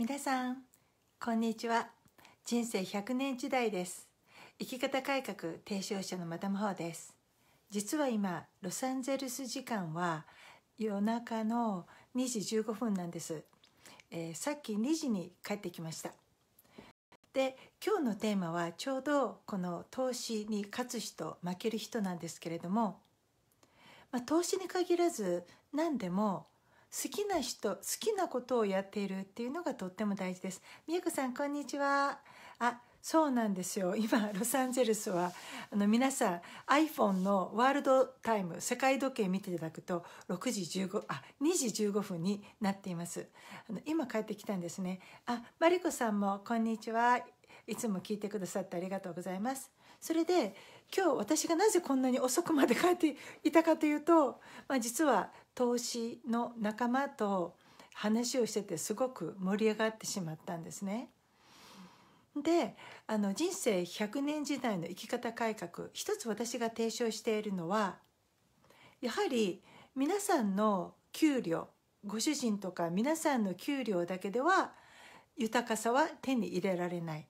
皆さんこんにちは人生100年時代です生き方改革提唱者のマダムホです実は今ロサンゼルス時間は夜中の2時15分なんです、えー、さっき2時に帰ってきましたで今日のテーマはちょうどこの投資に勝つ人負ける人なんですけれども、まあ、投資に限らず何でも好きな人好きなことをやっているっていうのがとっても大事ですみやこさんこんにちはあそうなんですよ 今ロサンゼルスはあの皆さん iPhone のワールドタイム世界時計見ていただくと6時15あ2時15分になっていますあの今帰ってきたんですねあマリコさんもこんにちはいつも聞いてくださってありがとうございますそれで今日私がなぜこんなに遅くまで帰っていたかというと、まあ、実は投資の仲間と話をしててすごく盛り上がってしまったんですね。であの人生100年時代の生き方改革一つ私が提唱しているのはやはり皆さんの給料ご主人とか皆さんの給料だけでは豊かさは手に入れられない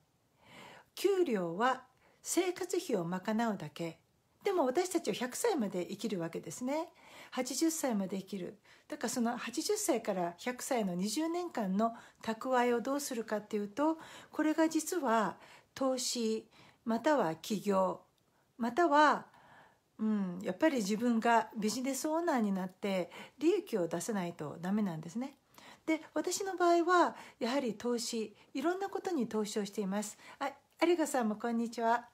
給料は生活費を賄うだけでも私たちは100歳まで生きるわけですね80歳まで生きるだからその80歳から100歳の20年間の蓄えをどうするかっていうとこれが実は投資または起業またはうん、やっぱり自分がビジネスオーナーになって利益を出さないとダメなんですね。で私の場合はやはり投資いろんなことに投資をしています。あ有賀さんもこんにちは。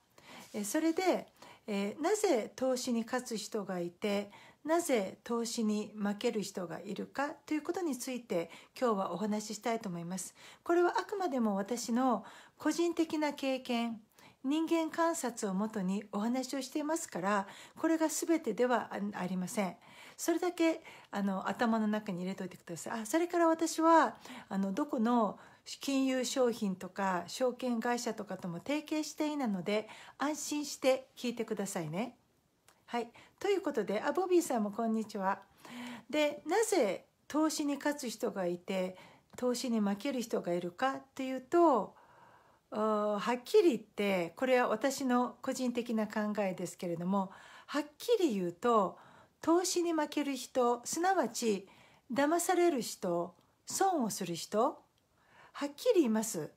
えそれで、えなぜ投資に勝つ人がいてなぜ投資に負ける人がいるかということについて今日はお話ししたいと思います。これはあくまでも私の個人的な経験人間観察をもとにお話をしていますからこれが全てではありません。それだけあの頭の中に入れといてください。あそれから私はあのどこの金融商品とか証券会社とかとも提携していいなので安心して聞いてくださいね。はい、ということであボビーさんもこんにちは。でなぜ投資に勝つ人がいて投資に負ける人がいるかというとはっきり言ってこれは私の個人的な考えですけれどもはっきり言うと投資に負ける人すなわち騙される人損をする人はっきり言います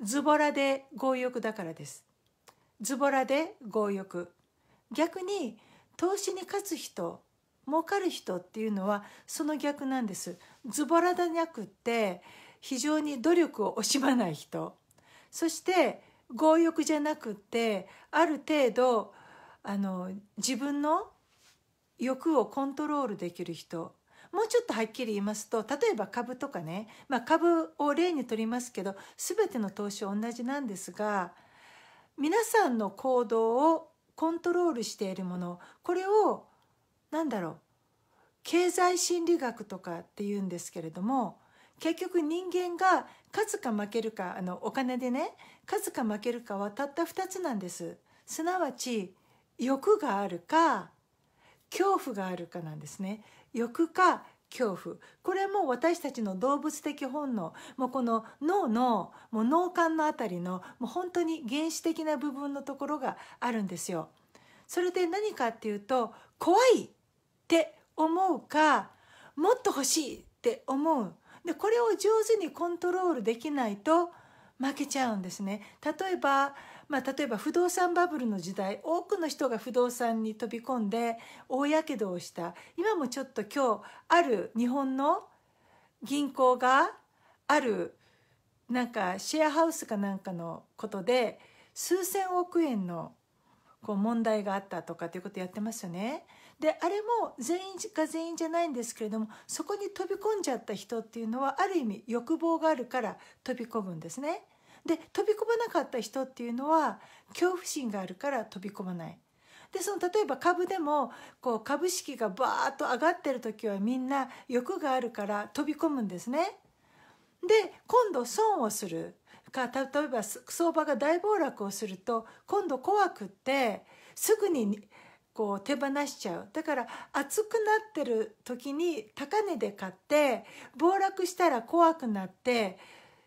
ズボラで強欲だからですズボラで強欲逆に投資に勝つ人儲かる人っていうのはその逆なんですズボラだなくって非常に努力を惜しまない人そして強欲じゃなくってある程度あの自分の欲をコントロールできる人もうちょっとはっきり言いますと例えば株とかね、まあ、株を例にとりますけど全ての投資は同じなんですが皆さんの行動をコントロールしているものこれを何だろう経済心理学とかっていうんですけれども結局人間が勝つか負けるかあのお金でね勝つか負けるかはたった2つなんですすなわち欲があるか恐怖があるかなんですね欲か恐怖これも私たちの動物的本能もうこの脳のもう脳幹の辺りのもう本当に原始的な部分のところがあるんですよ。それで何かっていうと怖いって思うかもっと欲しいって思うでこれを上手にコントロールできないと負けちゃうんですね。例えばまあ、例えば不動産バブルの時代多くの人が不動産に飛び込んで大やけどをした今もちょっと今日ある日本の銀行があるなんかシェアハウスかなんかのことで数千億円のこう問題があったとかっていうことやってますよね。であれも全員が全員じゃないんですけれどもそこに飛び込んじゃった人っていうのはある意味欲望があるから飛び込むんですね。で飛び込まなかった人っていうのは恐怖心があるから飛び込まない。でその例えば株でもこう株式がバーッと上がってる時はみんな欲があるから飛び込むんですね。で今度損をするか例えば相場が大暴落をすると今度怖くってすぐにこう手放しちゃうだから暑くなってる時に高値で買って暴落したら怖くなって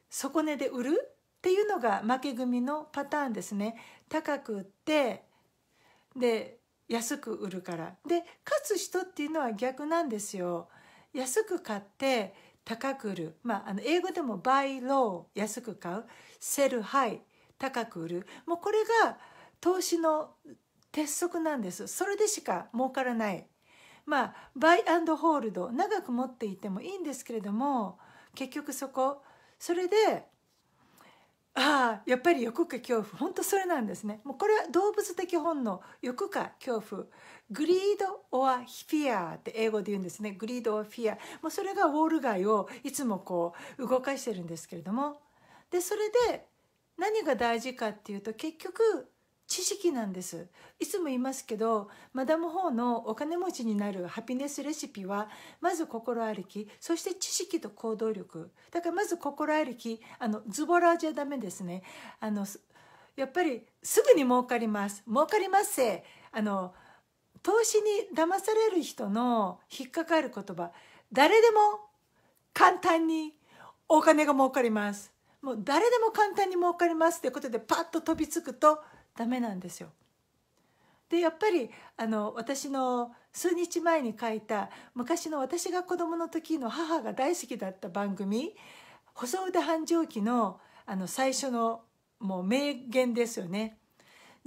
底値で売るっていうのが負け組のパターンですね。高く売ってで安く売るから。で勝つ人っていうのは逆なんですよ。安く買って高く売る。まあ、あの英語でも buy low 安く買う sell high 高く売る。もうこれが投資の鉄則なんです。それでしか儲からない。まあバイアンドホールド長く持っていてもいいんですけれども結局そこそれでああやっぱり欲か恐怖本当それなんですねもうこれは動物的本能欲か恐怖グリード・オア・フィアって英語で言うんですねグリード・オア・フィアもうそれがウォール街をいつもこう動かしてるんですけれどもでそれで何が大事かっていうと結局知識なんですいつも言いますけどマダムーのお金持ちになるハピネスレシピはまず心歩きそして知識と行動力だからまず心歩きあのズボラじゃダメですねあのやっぱりすぐに儲かります儲かりますせあの投資に騙される人の引っかかる言葉誰でも簡単にお金が儲かりますもう誰でも簡単に儲かりますってことでパッと飛びつくとダメなんですよ。でやっぱりあの私の数日前に書いた昔の私が子供の時の母が大好きだった番組「細腕繁盛記の」あの最初のもう名言ですよね。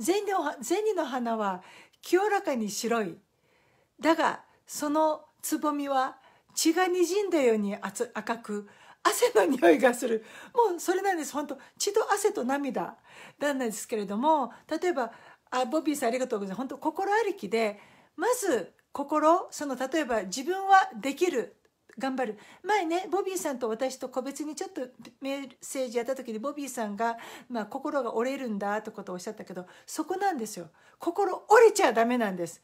銭の銭の花は清らかに白いだがそのつぼみは血がにじんだように赤く汗の匂いがする。もうそれなんです。本当血と汗と涙なんですけれども、例えば、あ、ボビーさんありがとうございます。本当心ありきで、まず心、その例えば自分はできる。頑張る前ねボビーさんと私と個別にちょっとメッセージやった時にボビーさんが、まあ、心が折れるんだってことをおっしゃったけどそこなんですよ心折れちゃダメなんです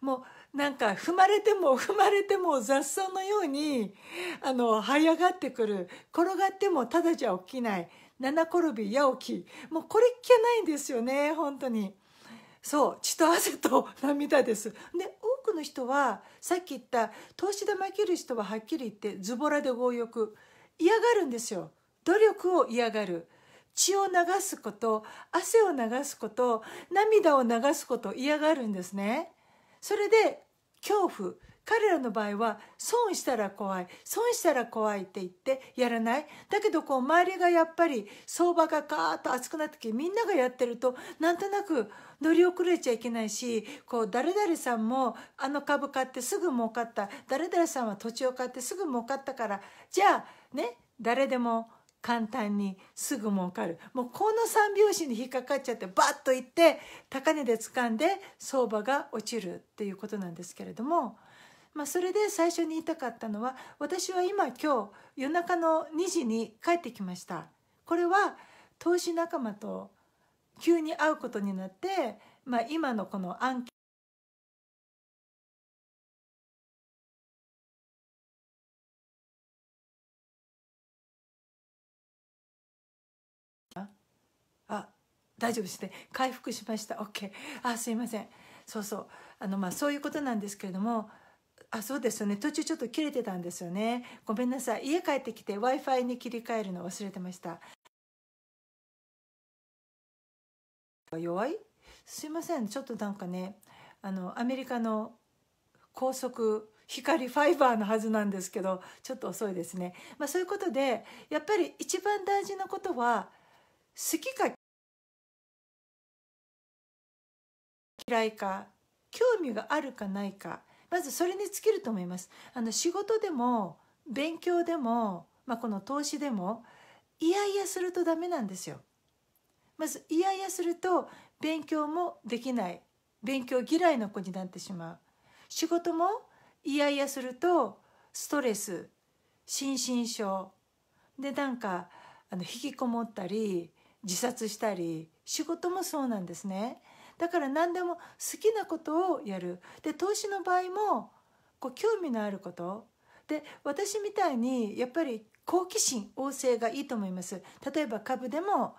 もうなんか踏まれても 踏まれても雑草のようにあの這い上がってくる転がってもただじゃ起きない七転び八起きもうこれっきゃないんですよね本当にそう血と汗と 涙ですで多くの人はさっき言った投資負ける人ははっきり言ってズボラで強欲嫌がるんですよ努力を嫌がる血を流すこと汗を流すこと涙を流すこと嫌がるんですねそれで恐怖彼らの場合は損したら怖い損したら怖いって言ってやらないだけどこう周りがやっぱり相場がガーッと熱くなってきてみんながやってるとなんとなく乗り遅れちゃいけないしこう誰々さんもあの株買ってすぐ儲かった誰々さんは土地を買ってすぐ儲かったからじゃあね誰でも簡単にすぐ儲かるもうこの三拍子に引っかかっちゃってバッといって高値で掴んで相場が落ちるっていうことなんですけれども、まあ、それで最初に言いたかったのは私は今今日夜中の2時に帰ってきました。これは投資仲間と急に会うことになって、まあ、今のこの大丈夫ですね回復しました OK あすいませんそうそうあのまあそういうことなんですけれどもあそうですよね途中ちょっと切れてたんですよねごめんなさい家帰ってきて w i f i に切り替えるの忘れてました弱いすいませんちょっとなんかねあのアメリカの高速光ファイバーのはずなんですけどちょっと遅いですね、まあ、そういうことでやっぱり一番大事なことは好きか嫌いか興味があるかないかまずそれに尽きると思います。あの仕事でも勉強でも、まあ、この投資でもいやいやするとダメなんですよ。まずいやいやすると勉強もできない勉強嫌いの子になってしまう仕事もいやいやするとストレス心身症でなんかあの引きこもったり自殺したり仕事もそうなんですね。だから何でも好きなことをやるで投資の場合もこう興味のあることで私みたいにやっぱり好奇心旺盛がいいと思います例えば株でも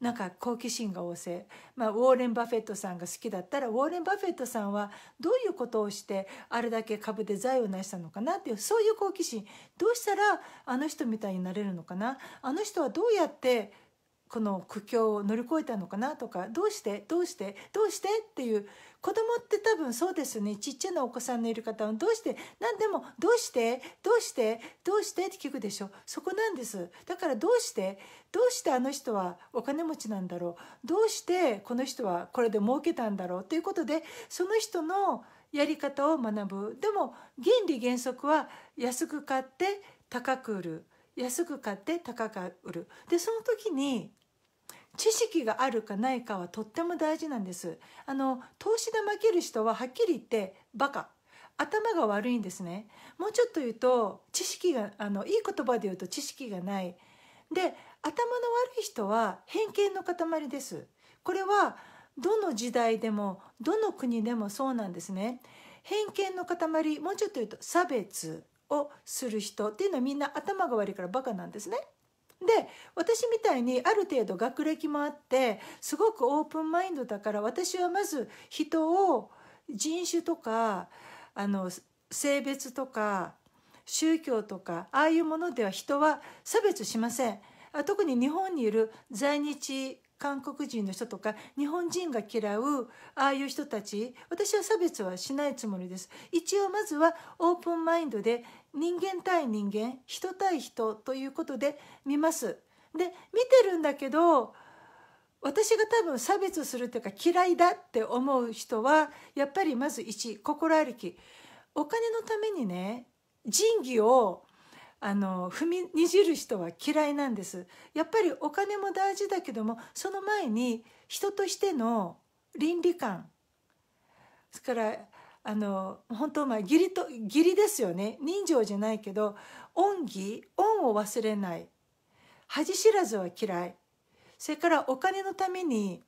なんか好奇心が旺盛、まあ、ウォーレン・バフェットさんが好きだったらウォーレン・バフェットさんはどういうことをしてあれだけ株で財を成したのかなっていうそういう好奇心どうしたらあの人みたいになれるのかなあの人はどうやってこの苦境を乗り越えたのかなとかどうしてどうしてどうしてっていう子供って多分そうですねちっちゃなお子さんのいる方はどうして何でもどうしてどうしてどうしてって聞くでしょそこなんですだからどうしてどうしてあの人はお金持ちなんだろうどうしてこの人はこれで儲けたんだろうということでその人のやり方を学ぶでも原理原則は安く買って高く売る安く買って高く売るでその時に知識があるかないかはとっても大事なんですあの投資で負ける人ははっきり言ってバカ頭が悪いんですねもうちょっと言うと知識があのいい言葉で言うと知識がないで頭の悪い人は偏見の塊ですこれはどの時代でもどの国でもそうなんですね偏見の塊もうちょっと言うと差別をする人っていうのはみんな頭が悪いからバカなんですねで私みたいにある程度学歴もあってすごくオープンマインドだから私はまず人を人種とかあの性別とか宗教とかああいうものでは人は差別しません。特に日本にいる在日韓国人の人とか日本人が嫌うああいう人たち私は差別はしないつもりです一応まずはオープンマインドで人間対人間人対人ということで見ますで見てるんだけど私が多分差別するというか嫌いだって思う人はやっぱりまず1心ありきお金のためにね仁義をあの踏みにじる人は嫌いなんですやっぱりお金も大事だけどもその前に人としての倫理観ですからあの本当まあ義理と義理ですよね人情じゃないけど恩義恩を忘れない恥知らずは嫌いそれからお金のために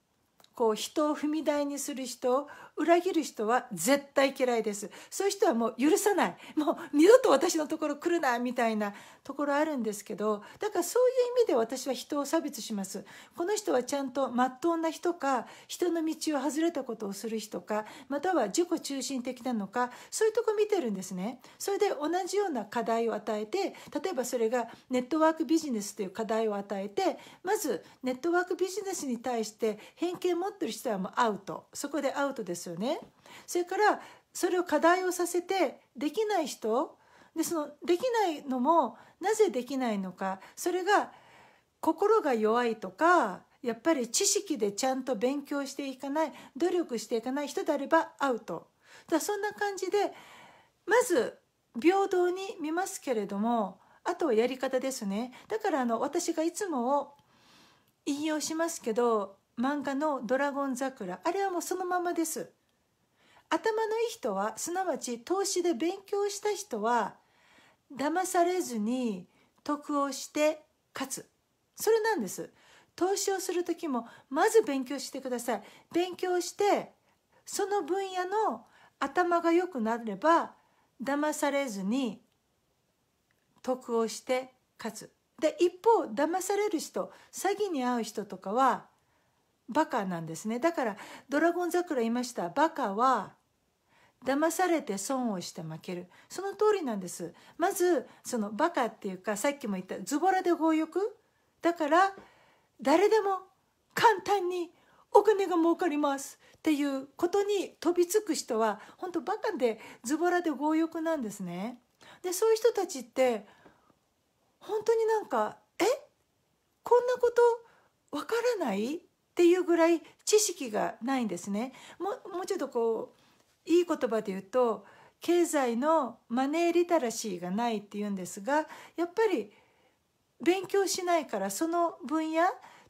こう人を踏み台にする人裏切る人は絶対嫌いですそういう人はもう許さないもう二度と私のところ来るなみたいなところあるんですけどだからそういう意味で私は人を差別しますこの人はちゃんとまっとうな人か人の道を外れたことをする人かまたは自己中心的なのかそういうとこ見てるんですねそれで同じような課題を与えて例えばそれがネットワークビジネスという課題を与えてまずネットワークビジネスに対して偏見持ってる人はもうアウトそこでアウトですよね。それからそれを課題をさせてできない人でそのできないのもなぜできないのかそれが心が弱いとかやっぱり知識でちゃんと勉強していかない努力していかない人であればアウトだそんな感じでまず平等に見ますけれどもあとはやり方ですねだからあの私がいつも引用しますけど漫画の「ドラゴン桜」あれはもうそのままです。頭のいい人はすなわち投資で勉強した人は騙されずに得をして勝つそれなんです投資をする時もまず勉強してください勉強してその分野の頭が良くなれば騙されずに得をして勝つで一方騙される人詐欺に遭う人とかはバカなんですねだからドラゴン桜いましたバカは騙されて損をして負けるその通りなんですまずそのバカっていうかさっきも言ったズボラで強欲だから誰でも簡単にお金が儲かりますっていうことに飛びつく人は本当バカでズボラで強欲なんですねでそういう人たちって本当になんかえこんなことわからないっていうぐらい知識がないんですねもうちょっとこういい言葉で言うと経済のマネーリタラシーがないっていうんですがやっぱり勉強しないからその分野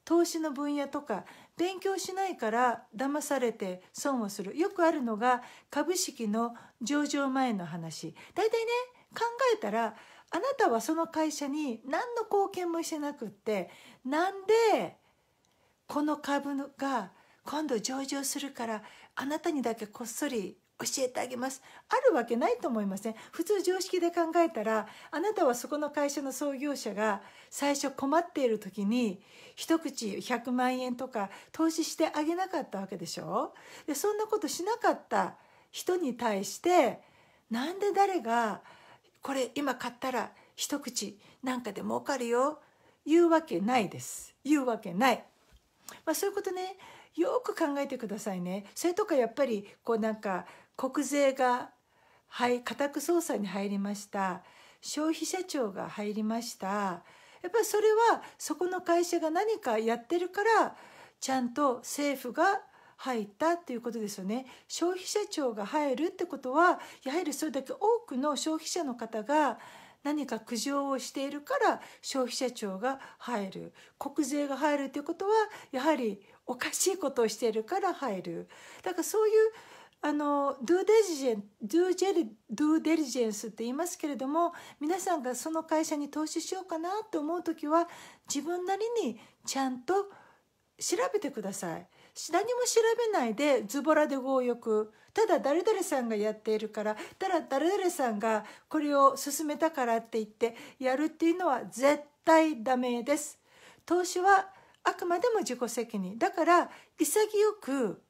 投資の分野とか勉強しないから騙されて損をするよくあるのが株式の上場前の話大体ね考えたらあなたはその会社に何の貢献もしてなくってなんでこの株が今度上場するからあなたにだけこっそり教えてあげますあるわけないと思いません普通常識で考えたらあなたはそこの会社の創業者が最初困っている時に一口100万円とか投資してあげなかったわけでしょでそんなことしなかった人に対してなんで誰がこれ今買ったら一口なんかで儲かるよ言うわけないです言うわけない、まあ、そういうことねよく考えてくださいねそれとかやっぱりこうなんか国税が、はい、家宅捜査に入りました消費者庁が入りましたやっぱりそれはそこの会社が何かやってるからちゃんと政府が入ったっていうことですよね消費者庁が入るってことはやはりそれだけ多くの消費者の方が何か苦情をしているから消費者庁が入る国税が入るっいうことはやはりおかしいことをしているから入るだからそういうあのドゥデリジェンドゥジェリドゥデリジェンスって言いますけれども皆さんがその会社に投資しようかなと思う時は自分なりにちゃんと調べてください。何も調べないでズボラで強欲ただ誰々さんがやっているからただ誰々さんがこれを勧めたからって言ってやるっていうのは絶対ダメです投資はあくまでも自己責任だから潔く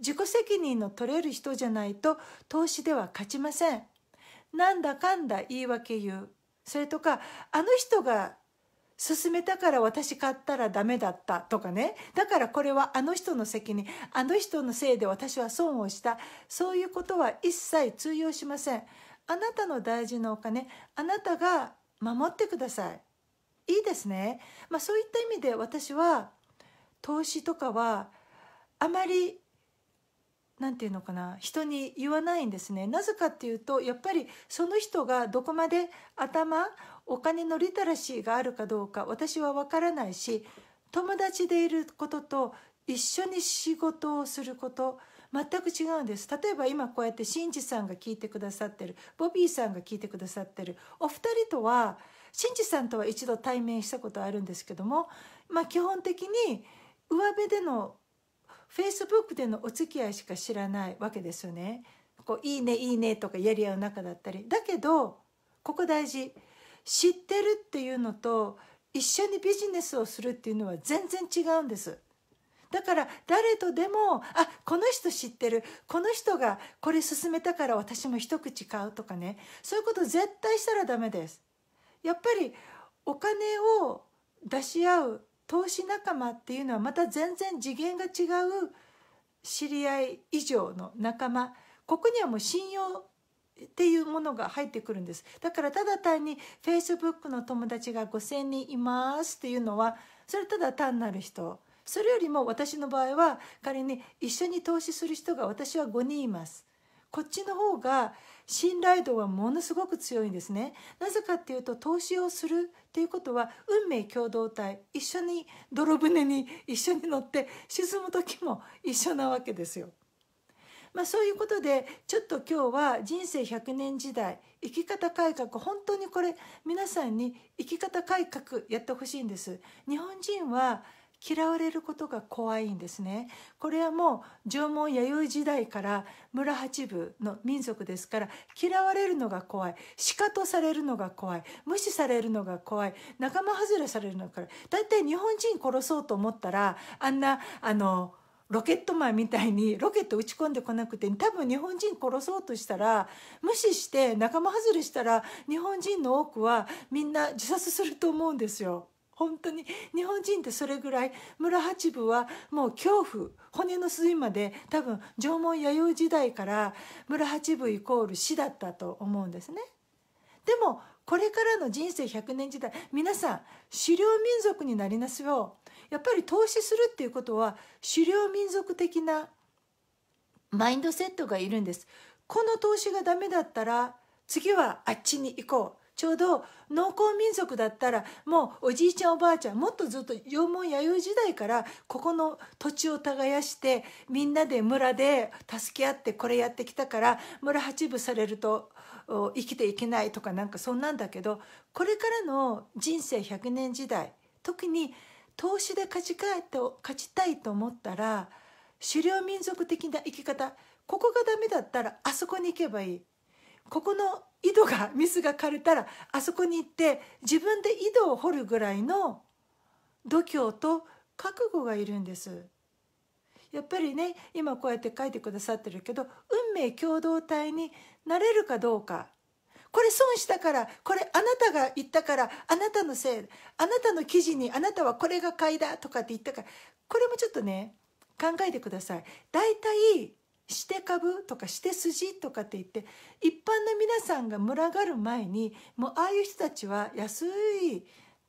自己責任の取れる人じゃないと投資では勝ちません。なんだかんだ言い訳言う。それとか、あの人が勧めたから私買ったらダメだったとかね。だからこれはあの人の責任、あの人のせいで私は損をした。そういうことは一切通用しません。あなたの大事なお金、あなたが守ってください。いいですね。まあそういった意味で私は投資とかはあまり何て言うのかな人に言わないんですねなぜかっていうとやっぱりその人がどこまで頭お金のリテラシーがあるかどうか私は分からないし友達でいることと一緒に仕事をすること全く違うんです例えば今こうやってシンジさんが聞いてくださってるボビーさんが聞いてくださってるお二人とはシンジさんとは一度対面したことあるんですけども、まあ、基本的に上辺でのフェイスブックでのお付き合いしか知らないわけですよね。こういいねいいねとかやり合う仲だったりだけどここ大事知ってるっていうのと一緒にビジネスをするっていうのは全然違うんです。だから誰とでもあこの人知ってるこの人がこれ勧めたから私も一口買うとかねそういうこと絶対したらダメです。やっぱりお金を出し合う投資仲間っていうのはまた全然次元が違う知り合い以上の仲間ここにはもう信用っていうものが入ってくるんですだからただ単に Facebook の友達が5,000人いますっていうのはそれただ単なる人それよりも私の場合は仮に一緒に投資する人が私は5人いますこっちの方が信頼度はものすごく強いんですねなぜかっていうと投資をするっていうことは運命共同体一緒に泥船に一緒に乗って沈む時も一緒なわけですよ。まあ、そういうことでちょっと今日は人生100年時代生き方改革本当にこれ皆さんに生き方改革やってほしいんです。日本人は嫌われることが怖いんですねこれはもう縄文弥生時代から村八部の民族ですから嫌われるのが怖いしかとされるのが怖い無視されるのが怖い仲間外れされるのが怖い大体日本人殺そうと思ったらあんなあのロケットマンみたいにロケット打ち込んでこなくて多分日本人殺そうとしたら無視して仲間外れしたら日本人の多くはみんな自殺すると思うんですよ。本当に日本人ってそれぐらい村八部はもう恐怖骨の髄まで多分縄文弥生時代から村八部イコール死だったと思うんですね。でもこれからの人生100年時代皆さん狩猟民族になりなすよやっぱり投資するっていうことは狩猟民族的なマインドセットがいるんです。この投資がダメだったら次はあっちに行こうちょうど農耕民族だったらもうおじいちゃんおばあちゃんもっとずっと縄文弥生時代からここの土地を耕してみんなで村で助け合ってこれやってきたから村八分されると生きていけないとかなんかそんなんだけどこれからの人生100年時代特に投資で勝ち勝ちたいと思ったら狩猟民族的な生き方ここがダメだったらあそこに行けばいいここの井戸が水が枯れたらあそこに行って自分で井戸を掘るぐらいの度胸と覚悟がいるんです。やっぱりね今こうやって書いてくださってるけど運命共同体になれるかどうかこれ損したからこれあなたが言ったからあなたのせいあなたの記事にあなたはこれが買いだとかって言ったからこれもちょっとね考えてください。大体して株とかして筋とかって言って一般の皆さんが群がる前にもうああいう人たちは安い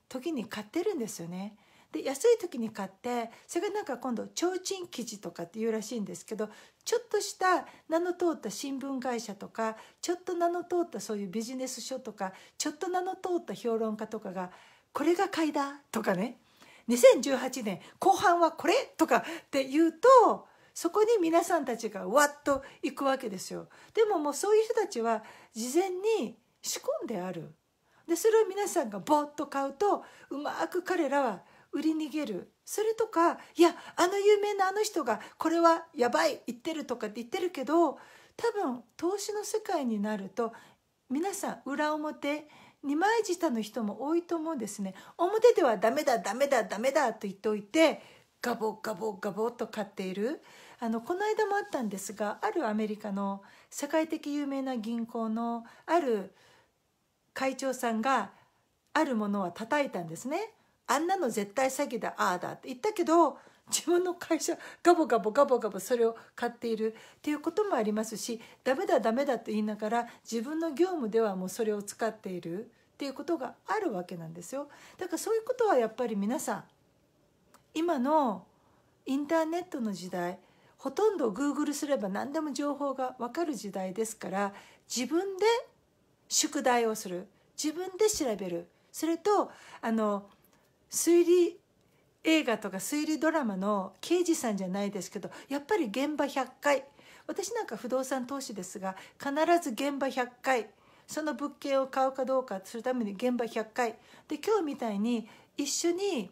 時に買ってるんですよね。で安い時に買ってそれがなんか今度提灯記事とかって言うらしいんですけどちょっとした名の通った新聞会社とかちょっと名の通ったそういうビジネス書とかちょっと名の通った評論家とかが「これが買いだ」とかね2018年後半はこれとかって言うとそこに皆さんたちがわっと行くわけですよでももうそういう人たちは事前に仕込んであるでそれを皆さんがボッと買うとうまく彼らは売り逃げるそれとかいやあの有名なあの人がこれはやばい言ってるとかって言ってるけど多分投資の世界になると皆さん裏表二枚舌の人も多いと思うんですね表ではダメだダメだダメだと言っておいてガボガボガボと買っているあのこの間もあったんですがあるアメリカの世界的有名な銀行のある会長さんがあるものは叩いたんですね。あんなの絶対詐欺だああだって言ったけど自分の会社ガボガボガボガボそれを買っているっていうこともありますしダメだダメだと言いながら自分の業務ではもうそれを使っているっていうことがあるわけなんですよだからそういうことはやっぱり皆さん今のインターネットの時代ほとんど Google すれば何でも情報が分かる時代ですから自分で宿題をする自分で調べるそれとあの推理映画とか推理ドラマの刑事さんじゃないですけどやっぱり現場100回私なんか不動産投資ですが必ず現場100回その物件を買うかどうかするために現場100回で今日みたいに一緒に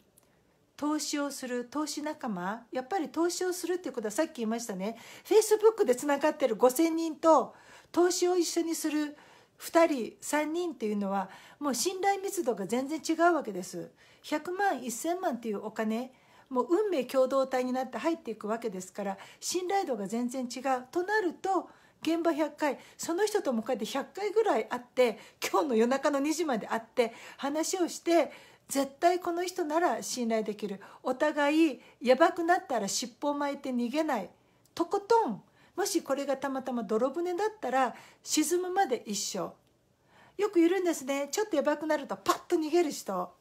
投資をする投資仲間やっぱり投資をするっていうことはさっき言いましたねフェイスブックでつながってる5,000人と投資を一緒にする2人3人っていうのはもう信頼密度が全然違うわけです100万1,000万っていうお金もう運命共同体になって入っていくわけですから信頼度が全然違うとなると現場100回その人ともこうやって100回ぐらい会って今日の夜中の2時まで会って話をして絶対この人なら信頼できるお互いやばくなったら尻尾を巻いて逃げないとことんもしこれがたまたま泥船だったら沈むまで一緒よくいるんですねちょっとやばくなるとパッと逃げる人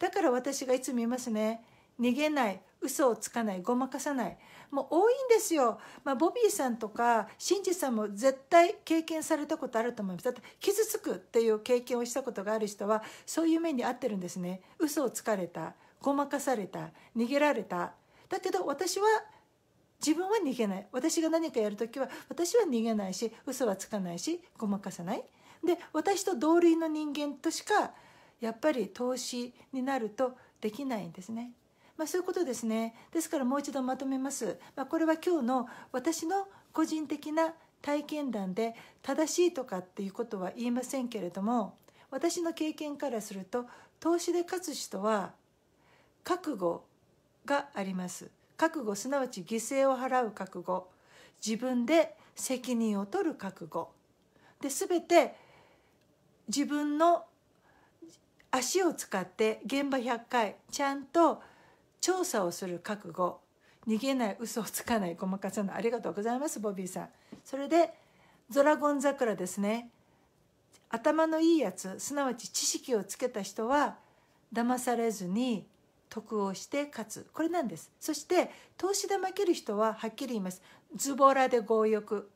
だから私がいつも言いますね逃げない嘘をつかないごまかさないもう多いんですよ、まあ、ボビーさんとかシンジさんも絶対経験されたことあると思いますだって傷つくっていう経験をしたことがある人はそういう面に合ってるんですね嘘をつかれたごまかされた逃げられただけど私は自分は逃げない私が何かやる時は私は逃げないし嘘はつかないしごまかさないで私と同類の人間としかやっぱり投資になるとできないんですね。まあ、そういうことですねですからもう一度まとめます、まあ、これは今日の私の個人的な体験談で正しいとかっていうことは言いませんけれども私の経験からすると投資で勝つ人は覚悟があります覚悟すなわち犠牲を払う覚悟自分で責任を取る覚悟で全て自分の足を使って現場100回ちゃんと調査をする覚悟逃げない嘘をつかないごまかさないありがとうございますボビーさんそれでドラゴン桜ですね頭のいいやつすなわち知識をつけた人は騙されずに得をして勝つこれなんですそして投資で負ける人ははっきり言いますズボラで強欲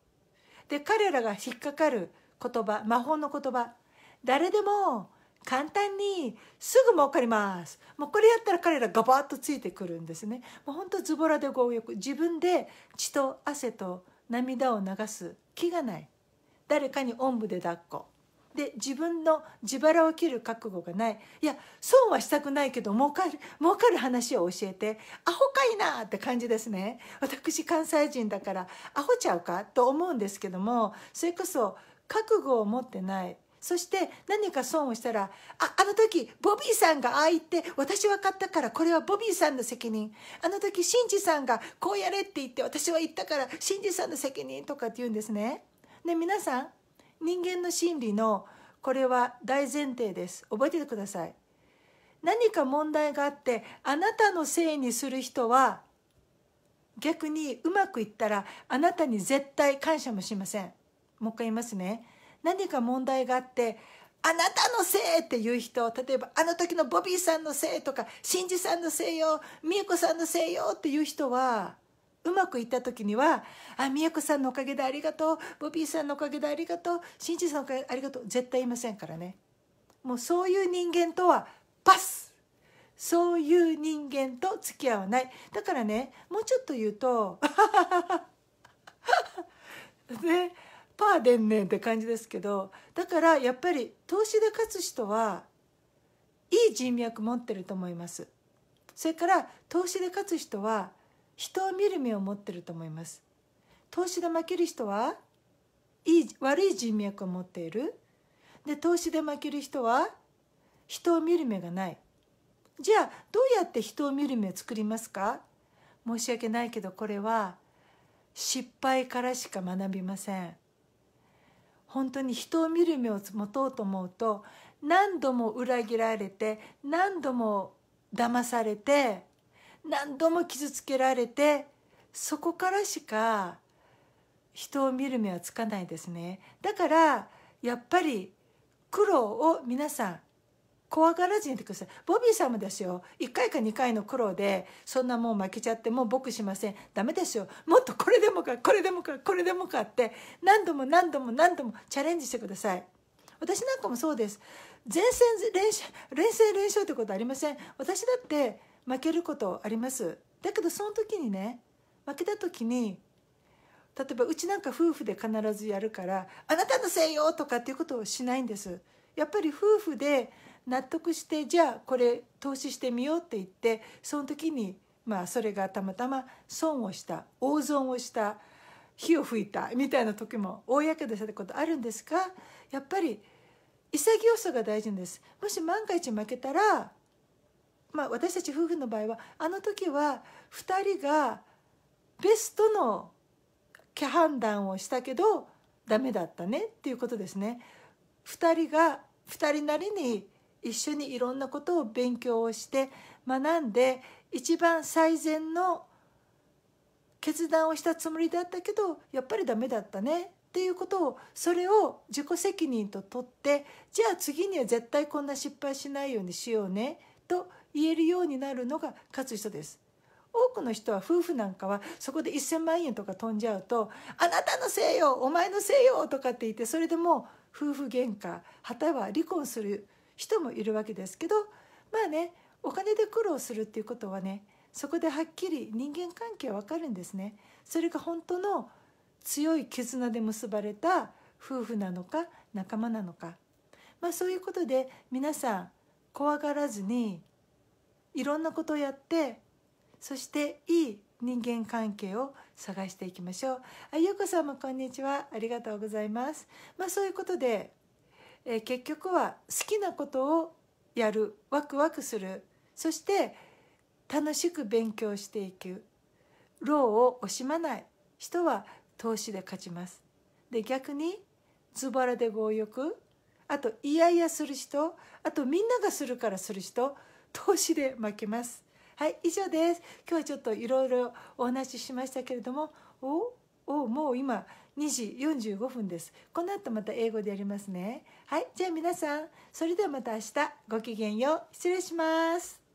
で彼らが引っかかる言葉魔法の言葉誰でも簡単にすぐ儲かりますもうこれやったら彼らガバッとついてくるんですねもうほんとズボラで強欲自分で血と汗と涙を流す気がない誰かにおんぶで抱っこで自分の自腹を切る覚悟がないいや損はしたくないけど儲かる儲かる話を教えてアホかいなって感じですね私関西人だからアホちゃうかと思うんですけどもそれこそ覚悟を持ってないそして何か損をしたら「ああの時ボビーさんがああ言って私は買ったからこれはボビーさんの責任」「あの時シンジさんがこうやれって言って私は言ったからシンジさんの責任」とかって言うんですね。で皆さん人間の心理のこれは大前提です覚えててください何か問題があってあなたのせいにする人は逆にうまくいったらあなたに絶対感謝もしませんもう一回言いますね何か問題があってあなたのせいっていう人例えばあの時のボビーさんのせいとかシンさんのせいよ美恵子さんのせいよっていう人はうまくいった時には「あ美恵子さんのおかげでありがとうボビーさんのおかげでありがとうシンさんのおかげでありがとう」絶対言いませんからね。もうそういう人間とはパスそういう人間と付き合わないだからねもうちょっと言うと ねパー出んねんって感じですけどだからやっぱり投資で勝つ人はいい人脈持ってると思いますそれから投資で勝つ人は人を見る目を持ってると思います投資で負ける人はいい悪い人脈を持っているで投資で負ける人は人を見る目がないじゃあどうやって人を見る目を作りますか申し訳ないけどこれは失敗からしか学びません本当に人を見る目を持とうと思うと何度も裏切られて何度も騙されて何度も傷つけられてそこからしか人を見る目はつかないですねだからやっぱり苦労を皆さん怖がらずにてくださいボビーさんもですよ1回か2回の苦労でそんなもう負けちゃってもう僕しませんダメですよもっとこれでもかこれでもかこれでもかって何度も何度も何度もチャレンジしてください私なんかもそうです前線連勝連戦連勝ってことありません私だって負けることありますだけどその時にね負けた時に例えばうちなんか夫婦で必ずやるから「あなたのせいよ!」とかっていうことをしないんですやっぱり夫婦で納得してじゃあこれ投資してみようって言ってその時にまあそれがたまたま損をした大損をした火を吹いたみたいな時も大やけどしたことあるんですかやっぱり潔さが大事ですもし万が一負けたら、まあ、私たち夫婦の場合はあの時は2人がベストの判断をしたけどダメだったねっていうことですね。2人が2人なりに一緒にいろんなことを勉強をして学んで一番最善の決断をしたつもりだったけどやっぱりダメだったねっていうことをそれを自己責任と取ってじゃあ次には絶対こんな失敗しないようにしようねと言えるようになるのが勝つ人です。多くの人は夫婦なんかはそこで1,000万円とか飛んじゃうと「あなたのせいよお前のせいよ」とかって言ってそれでも夫婦喧嘩はたは離婚する人もいるわけですけどまあねお金で苦労するっていうことはねそこではっきり人間関係は分かるんですね。それが本当の強い絆で結ばれた夫婦なのか仲間なのか、まあ、そういうことで皆さん怖がらずにいろんなことをやってそしていい人間関係を探していきましょう。あゆうこさんもこんにちは。ありがとうございます。まあそういうことでえー、結局は好きなことをやるワクワクするそして楽しく勉強していく労を惜しまない人は投資で勝ちますで逆にズボラで強欲あと嫌々する人あとみんながするからする人投資で負けますはい以上です今日はちょっといろいろお話ししましたけれどもおおもう今2時45分ですこの後また英語でやりますねはいじゃあ皆さんそれではまた明日ごきげんよう失礼します